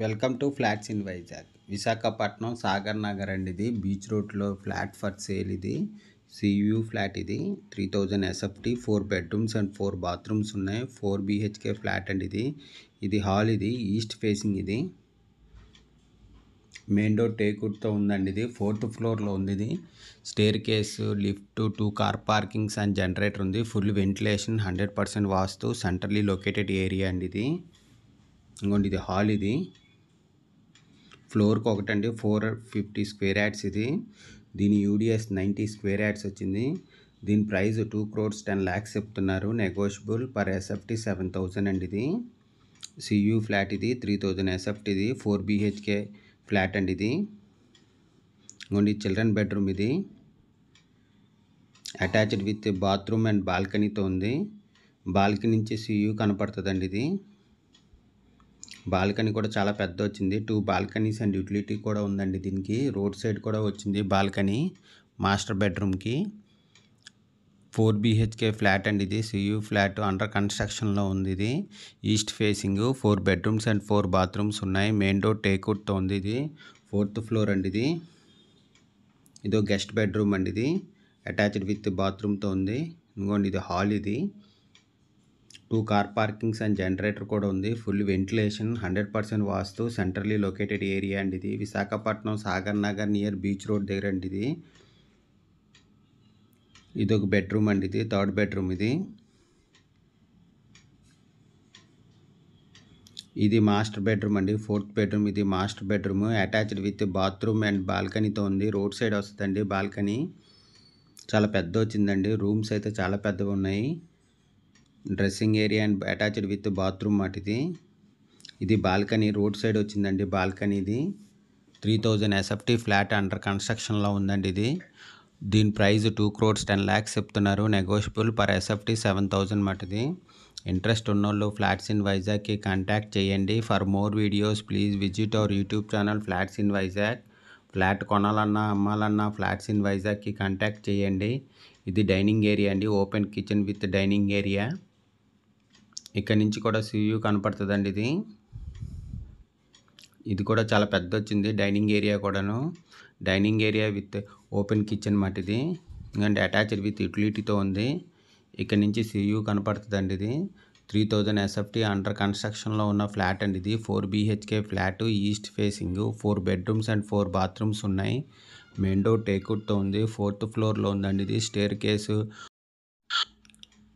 welcome to flats in Vizag Visakhapatnam Sagar Nagar అండి ఇది beach రోడ్లో ఫ్లాట్ ఫర్ సేల్ ఇది సియూ ఫ్లాట్ ఇది three thousand SFT four bedrooms and four bathrooms ఉన్నాయి ఫోర్ బీహెచ్కే ఫ్లాట్ అండి ఇది ఇది హాల్ ఇది ఈస్ట్ ఫేసింగ్ ఇది మెయిన్ డోర్ టేక్వుడ్తో ఉందండి ఇది ఫోర్త్ ఫ్లోర్లో ఉంది ఇది staircase lift two car parkings and generator ఉంది full ventilation hundred percent vastu centrally located area అండి ఇది ఇంకోండి ఇది హాల్ ఇది ఫ్లోర్కి ఒకటండి ఫోర్ ఫిఫ్టీ స్క్వేర్ యాడ్స్ ఇది దీని యూడిఎస్ నైంటీ స్క్వేర్ యాడ్స్ వచ్చింది దీని price two crores ten lakhs చెప్తున్నారు negotiable per SFT seven thousand అండి ఇది సియూ ఫ్లాట్ ఇది త్రీ థౌజండ్ ఎస్ఎఫ్టీ ఇది ఫోర్ బీహెచ్కే ఫ్లాట్ అండి ఇది ఇంకోండి చిల్డ్రన్ బెడ్రూమ్ ఇది అటాచ్డ్ విత్ బాత్రూమ్ అండ్ బాల్కనీతో ఉంది బాల్కనీ నుంచి సియూ అండి ఇది బాల్కనీ కూడా చాలా పెద్ద వచ్చింది టూ బాల్కనీస్ అండ్ యూటిలిటీ కూడా ఉందండి దీనికి రోడ్ సైడ్ కూడా వచ్చింది బాల్కనీ మాస్టర్ బెడ్రూమ్కి ఫోర్ బీహెచ్కే ఫ్లాట్ అండి ఇది సియూ ఫ్లాట్ అండర్ కన్స్ట్రక్షన్లో ఉంది ఇది east facing four bedrooms and four bathrooms ఉన్నాయి మెయిన్ డోర్ టేక్అవుట్తో ఉంది ఇది ఫోర్త్ ఫ్లోర్ అండి ఇది ఇదో గెస్ట్ బెడ్రూమ్ అండి ఇది అటాచ్డ్ విత్ బాత్రూమ్తో ఉంది ఇంకోండి ఇది హాల్ ఇది two car parkings and generator కూడా ఉంది full ventilation hundred percent vastu centrally located area అండి ఇది Visakhapatnam Sagar Nagar near beach road దగ్గర అండి ఇది ఇది ఒక బెడ్రూమ్ అండి ఇది థర్డ్ బెడ్రూమ్ ఇది ఇది మాస్టర్ బెడ్రూమ్ అండి ఫోర్త్ బెడ్రూమ్ ఇది master bedroom attached with bathroom and బాల్కనీతో ఉంది రోడ్ సైడ్ వస్తుందండి బాల్కనీ చాలా పెద్ద వచ్చిందండి రూమ్స్ అయితే చాలా పెద్దగా ఉన్నాయి dressing area and attached with bathroom మాటిది ఇది బాల్కనీ రోడ్ సైడ్ వచ్చిందండి బాల్కనీ ఇది three thousand SFT flat under కన్స్ట్రక్షన్లో ఉందండి ఇది దీని price two crores ten lakhs చెప్తున్నారు negotiable per SFT seven thousand మాటిది ఇంట్రెస్ట్ ఉన్నోళ్ళు ఫ్లాట్స్ ఇన్ వైజాగ్కి కాంటాక్ట్ చేయండి for more videos please visit our YouTube channel flats in Vizag flat కొనాలన్నా అమ్మాలన్నా ఫ్లాట్స్ ఇన్ వైజాగ్కి కాంటాక్ట్ చేయండి ఇది డైనింగ్ ఏరియా అండి open kitchen with dining area ఇక్కడ నుంచి కూడా సియూ కనపడుతుందండి ఇది ఇది కూడా చాలా పెద్ద వచ్చింది డైనింగ్ ఏరియా కూడాను dining area with open kitchen మాట ఇది అండ్ అటాచ్డ్ విత్ యూటిలిటీతో ఉంది ఇక్కడ నుంచి సియూ కనపడుతుందండి ఇది త్రీ థౌజండ్ ఎస్ఎఫ్టీ అండర్ కన్స్ట్రక్షన్లో ఉన్న ఫ్లాట్ అండి ఇది four BHK flat east facing four bedrooms and four bathrooms ఉన్నాయి మెయిన్ డోర్ టేక్అవుట్తో ఉంది ఫోర్త్ ఫ్లోర్లో ఉందండి ఇది staircase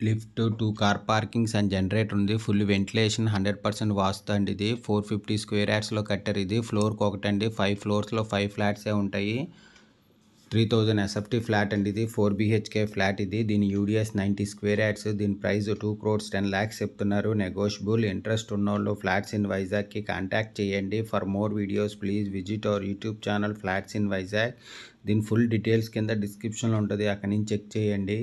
lift two car parkings and generator ఉంది full ventilation hundred percent vastu అండి ఇది ఫోర్ ఫిఫ్టీ స్క్వేర్ యార్డ్స్లో కట్టారు ఇది ఫ్లోర్కి ఒకటండి ఫైవ్ ఫ్లోర్స్లో ఫైవ్ ఫ్లాట్సే ఉంటాయి త్రీ థౌజండ్ ఎస్ఎఫ్టీ ఫ్లాట్ అండి ఇది ఫోర్ బీహెచ్కే ఫ్లాట్ ఇది దీని యూడిఎస్ నైంటీ స్క్వేర్ యాడ్స్ దీని price two crores ten lakhs చెప్తున్నారు నెగోషియబుల్ ఇంట్రెస్ట్ ఉన్న వాళ్ళు ఫ్లాట్స్ ఇన్ వైజాగ్కి కాంటాక్ట్ చేయండి for more videos please visit our YouTube channel flats in Vizag దీని ఫుల్ డీటెయిల్స్ కింద డిస్క్రిప్షన్లో ఉంటుంది అక్కడి నుంచి చెక్ చేయండి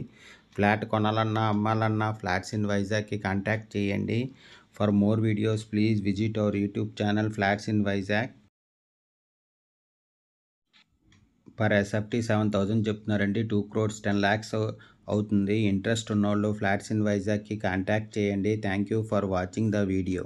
ఫ్లాట్ కొనాలన్నా అమ్మాలన్నా ఫ్లాట్స్ ఇన్ వైజాగ్కి కాంటాక్ట్ చేయండి for more videos please visit our YouTube channel flats in Vizag per SFT seven thousand చెప్తున్నారండి టూ క్రోడ్స్ టెన్ ల్యాక్స్ అవుతుంది ఇంట్రెస్ట్ ఉన్నోళ్ళు ఫ్లాట్స్ ఇన్ వైజాగ్కి కాంటాక్ట్ చేయండి thank you for watching the video